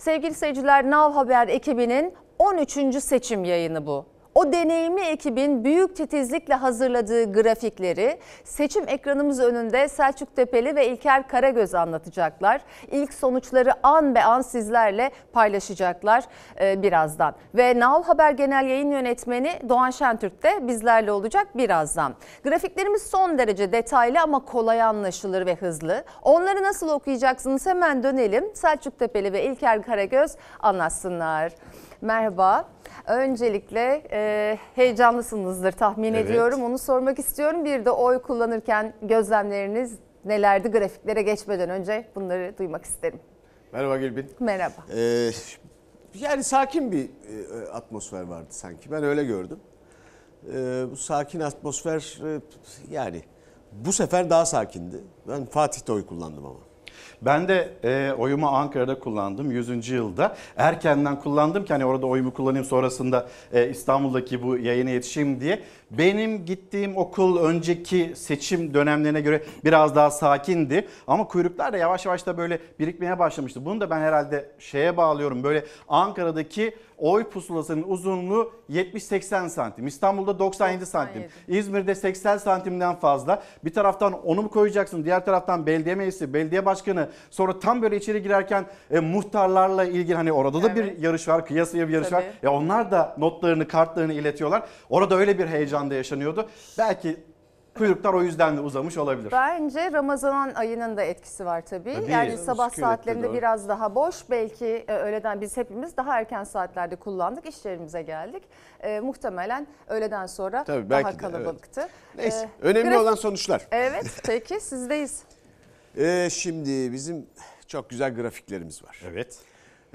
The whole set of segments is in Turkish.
Sevgili seyirciler Nav Haber ekibinin 13. seçim yayını bu. O deneyimli ekibin büyük titizlikle hazırladığı grafikleri seçim ekranımız önünde Selçuk Tepeli ve İlker Karagöz anlatacaklar. İlk sonuçları an be an sizlerle paylaşacaklar e, birazdan. Ve Now Haber Genel Yayın Yönetmeni Doğan Şentürk de bizlerle olacak birazdan. Grafiklerimiz son derece detaylı ama kolay anlaşılır ve hızlı. Onları nasıl okuyacaksınız hemen dönelim. Selçuk Tepeli ve İlker Karagöz anlatsınlar merhaba. Öncelikle e, heyecanlısınızdır tahmin evet. ediyorum. Onu sormak istiyorum. Bir de oy kullanırken gözlemleriniz nelerdi? Grafiklere geçmeden önce bunları duymak isterim. Merhaba Gülbin. Merhaba. Ee, yani sakin bir e, atmosfer vardı sanki. Ben öyle gördüm. E, bu sakin atmosfer e, yani bu sefer daha sakindi. Ben Fatih'te oy kullandım ama. Ben de e, oyumu Ankara'da kullandım 100. yılda. Erkenden kullandım ki hani orada oyumu kullanayım sonrasında e, İstanbul'daki bu yayına yetişeyim diye. Benim gittiğim okul önceki seçim dönemlerine göre biraz daha sakindi. Ama kuyruklar da yavaş yavaş da böyle birikmeye başlamıştı. Bunu da ben herhalde şeye bağlıyorum. Böyle Ankara'daki oy pusulasının uzunluğu 70-80 santim. İstanbul'da 97 santim. İzmir'de 80 santimden fazla. Bir taraftan onu mu koyacaksın? Diğer taraftan belediye meclisi, belediye başkanı başkanı sonra tam böyle içeri girerken e, muhtarlarla ilgili hani orada da evet. bir yarış var kıyasıya bir yarış Tabii. var. E, onlar da notlarını kartlarını iletiyorlar. Orada öyle bir heyecan da yaşanıyordu. Belki Kuyruklar o yüzden de uzamış olabilir. Bence Ramazan ayının da etkisi var tabii. tabii yani sabah saatlerinde doğru. biraz daha boş. Belki e, öğleden biz hepimiz daha erken saatlerde kullandık. işlerimize geldik. E, muhtemelen öğleden sonra tabii, daha belki daha kalabalıktı. De, evet. Neyse ee, önemli grafik... olan sonuçlar. Evet peki sizdeyiz. Ee, şimdi bizim çok güzel grafiklerimiz var. Evet.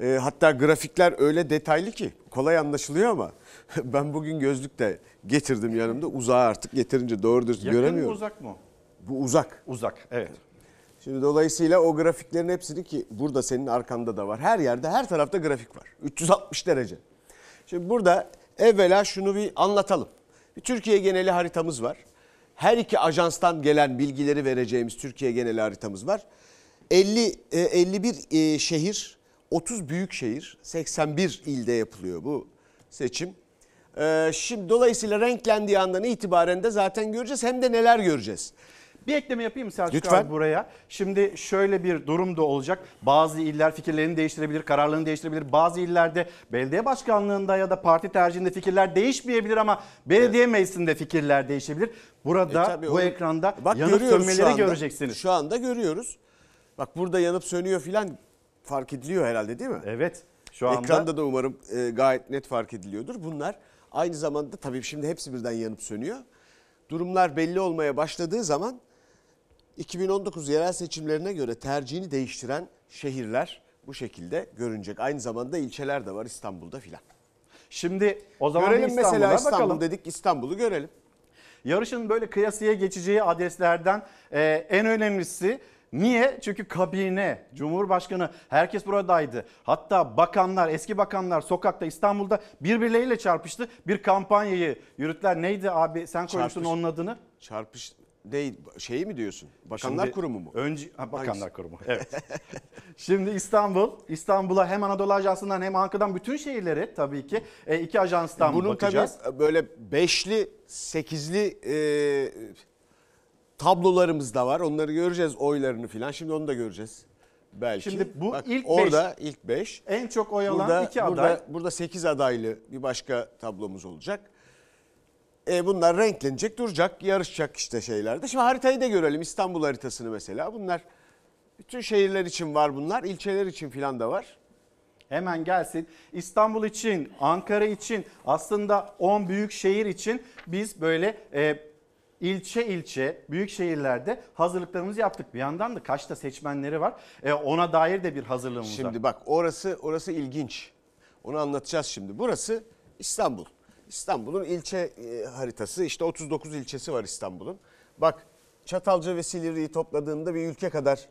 Ee, hatta grafikler öyle detaylı ki kolay anlaşılıyor ama ben bugün gözlük de getirdim yanımda. Uzağa artık getirince doğru düzgün Yakın mı uzak mı? Bu uzak. Uzak evet. Şimdi dolayısıyla o grafiklerin hepsini ki burada senin arkanda da var. Her yerde her tarafta grafik var. 360 derece. Şimdi burada evvela şunu bir anlatalım. Bir Türkiye geneli haritamız var her iki ajanstan gelen bilgileri vereceğimiz Türkiye genel haritamız var. 50 51 e, e, şehir, 30 büyük şehir, 81 ilde yapılıyor bu seçim. E, şimdi dolayısıyla renklendiği andan itibaren de zaten göreceğiz hem de neler göreceğiz. Bir ekleme yapayım Selçuk Lütfen. abi buraya. Şimdi şöyle bir durum da olacak. Bazı iller fikirlerini değiştirebilir, kararlarını değiştirebilir. Bazı illerde belediye başkanlığında ya da parti tercihinde fikirler değişmeyebilir ama belediye evet. meclisinde fikirler değişebilir. Burada e, bu o... ekranda Bak, yanıp sönmeleri şu göreceksiniz. Şu anda görüyoruz. Bak burada yanıp sönüyor filan fark ediliyor herhalde değil mi? Evet. Şu anda ekranda da umarım e, gayet net fark ediliyordur. Bunlar aynı zamanda tabii şimdi hepsi birden yanıp sönüyor. Durumlar belli olmaya başladığı zaman 2019 yerel seçimlerine göre tercihini değiştiren şehirler bu şekilde görünecek. Aynı zamanda ilçeler de var İstanbul'da filan. Şimdi o zaman görelim mesela İstanbul bakalım. dedik İstanbul'u görelim. Yarışın böyle kıyasıya geçeceği adreslerden e, en önemlisi Niye? Çünkü kabine, Cumhurbaşkanı herkes buradaydı. Hatta bakanlar, eski bakanlar sokakta İstanbul'da birbirleriyle çarpıştı. Bir kampanyayı yürüttüler. Neydi abi sen koymuştun Çarpış, onun adını? Çarpış, değil şeyi mi diyorsun? Bakanlar Şimdi, Kurumu mu? Önce ha, Bakanlar Hangisi? Kurumu. Evet. Şimdi İstanbul, İstanbul'a hem Anadolu Ajansı'ndan hem Ankara'dan bütün şehirleri tabii ki e, iki ajanstan Bunun bakacağız. Bunun tabii böyle beşli, sekizli e, tablolarımız da var. Onları göreceğiz oylarını filan. Şimdi onu da göreceğiz. Belki. Şimdi bu Bak, ilk orada beş, ilk beş. En çok oy alan burada, iki aday. Burada, burada sekiz adaylı bir başka tablomuz olacak. E bunlar renklenecek, duracak, yarışacak işte şeylerde. Şimdi haritayı da görelim. İstanbul haritasını mesela. Bunlar bütün şehirler için var bunlar. ilçeler için filan da var. Hemen gelsin. İstanbul için, Ankara için, aslında 10 büyük şehir için biz böyle e, ilçe ilçe büyük şehirlerde hazırlıklarımızı yaptık. Bir yandan da kaçta seçmenleri var. E, ona dair de bir hazırlığımız var. Şimdi bak orası orası ilginç. Onu anlatacağız şimdi. Burası İstanbul. İstanbul'un ilçe e, haritası işte 39 ilçesi var İstanbul'un. Bak Çatalca ve Silivri'yi topladığında bir ülke kadar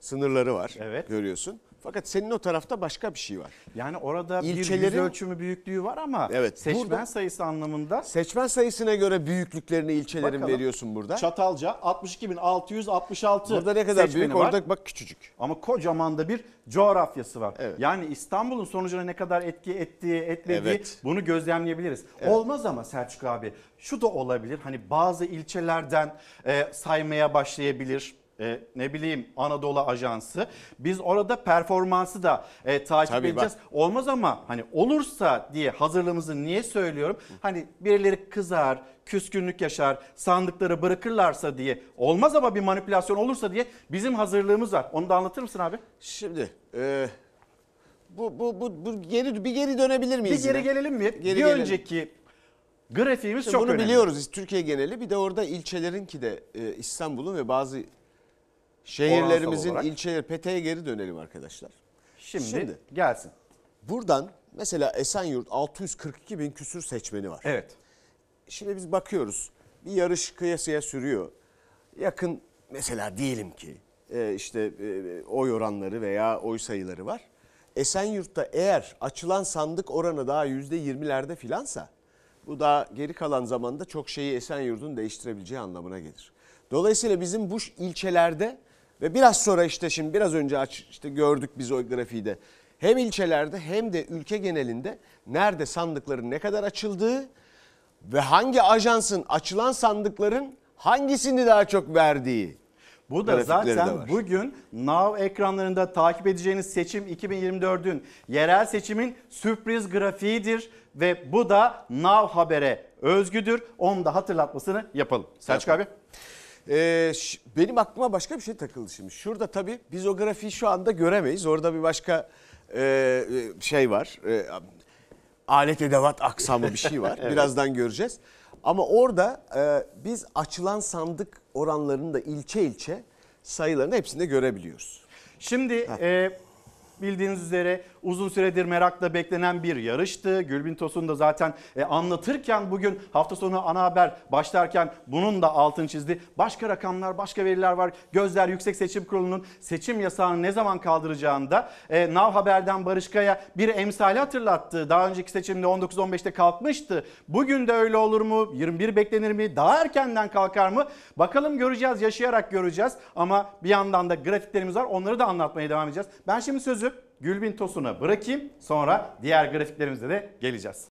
sınırları var evet. görüyorsun. Fakat senin o tarafta başka bir şey var. Yani orada İlçelerin, bir yüz ölçümü büyüklüğü var ama evet, seçmen burada, sayısı anlamında. Seçmen sayısına göre büyüklüklerini ilçelerin Bakalım. veriyorsun burada. Çatalca 62.666 Burada ne kadar büyük var. orada bak küçücük. Ama kocaman da bir coğrafyası var. Evet. Yani İstanbul'un sonucuna ne kadar etki ettiği etmediği evet. bunu gözlemleyebiliriz. Evet. Olmaz ama Selçuk abi şu da olabilir hani bazı ilçelerden e, saymaya başlayabilir e, ne bileyim Anadolu Ajansı. Biz orada performansı da e, takip Tabii edeceğiz. Bak. Olmaz ama hani olursa diye hazırlığımızı niye söylüyorum? Hani birileri kızar, küskünlük yaşar, sandıkları bırakırlarsa diye olmaz ama bir manipülasyon olursa diye bizim hazırlığımız var. Onu da anlatır mısın abi? Şimdi e, bu, bu, bu, bu geri bir geri dönebilir miyiz? Bir geri yine? gelelim mi? Geri bir gelelim. önceki grafiğimiz işte çok bunu önemli. Bunu biliyoruz. Türkiye geneli bir de orada ilçelerin ki de e, İstanbul'un ve bazı Şehirlerimizin olarak. ilçeleri Pete'ye geri dönelim arkadaşlar. Şimdi, Şimdi gelsin. Buradan mesela Esenyurt 642 bin küsür seçmeni var. Evet. Şimdi biz bakıyoruz bir yarış kıyasıya sürüyor. Yakın mesela diyelim ki e, işte e, oy oranları veya oy sayıları var. Esenyurt'ta eğer açılan sandık oranı daha %20'lerde filansa bu da geri kalan zamanda çok şeyi Esenyurt'un değiştirebileceği anlamına gelir. Dolayısıyla bizim bu ilçelerde ve biraz sonra işte şimdi biraz önce aç, işte gördük biz o grafiği Hem ilçelerde hem de ülke genelinde nerede sandıkların ne kadar açıldığı ve hangi ajansın açılan sandıkların hangisini daha çok verdiği. Bu da zaten bugün Now ekranlarında takip edeceğiniz seçim 2024'ün yerel seçimin sürpriz grafiğidir ve bu da Now Haber'e özgüdür. Onu da hatırlatmasını yapalım. Selçuk abi. Ee, benim aklıma başka bir şey takıldı şimdi. Şurada tabii biz o grafiği şu anda göremeyiz. Orada bir başka e, e şey var. E, alet edevat aksamı bir şey var. evet. Birazdan göreceğiz. Ama orada e, biz açılan sandık oranlarını da ilçe ilçe sayılarını hepsinde görebiliyoruz. Şimdi e, bildiğiniz üzere uzun süredir merakla beklenen bir yarıştı. Gülbin Tosun da zaten e, anlatırken bugün hafta sonu ana haber başlarken bunun da altın çizdi. Başka rakamlar, başka veriler var. Gözler Yüksek Seçim Kurulu'nun seçim yasağını ne zaman kaldıracağında e, Nav Haber'den barışkaya bir emsali hatırlattı. Daha önceki seçimde 19-15'te kalkmıştı. Bugün de öyle olur mu? 21 beklenir mi? Daha erkenden kalkar mı? Bakalım göreceğiz, yaşayarak göreceğiz. Ama bir yandan da grafiklerimiz var. Onları da anlatmaya devam edeceğiz. Ben şimdi sözü Gülbin Tosun'a bırakayım. Sonra diğer grafiklerimize de geleceğiz.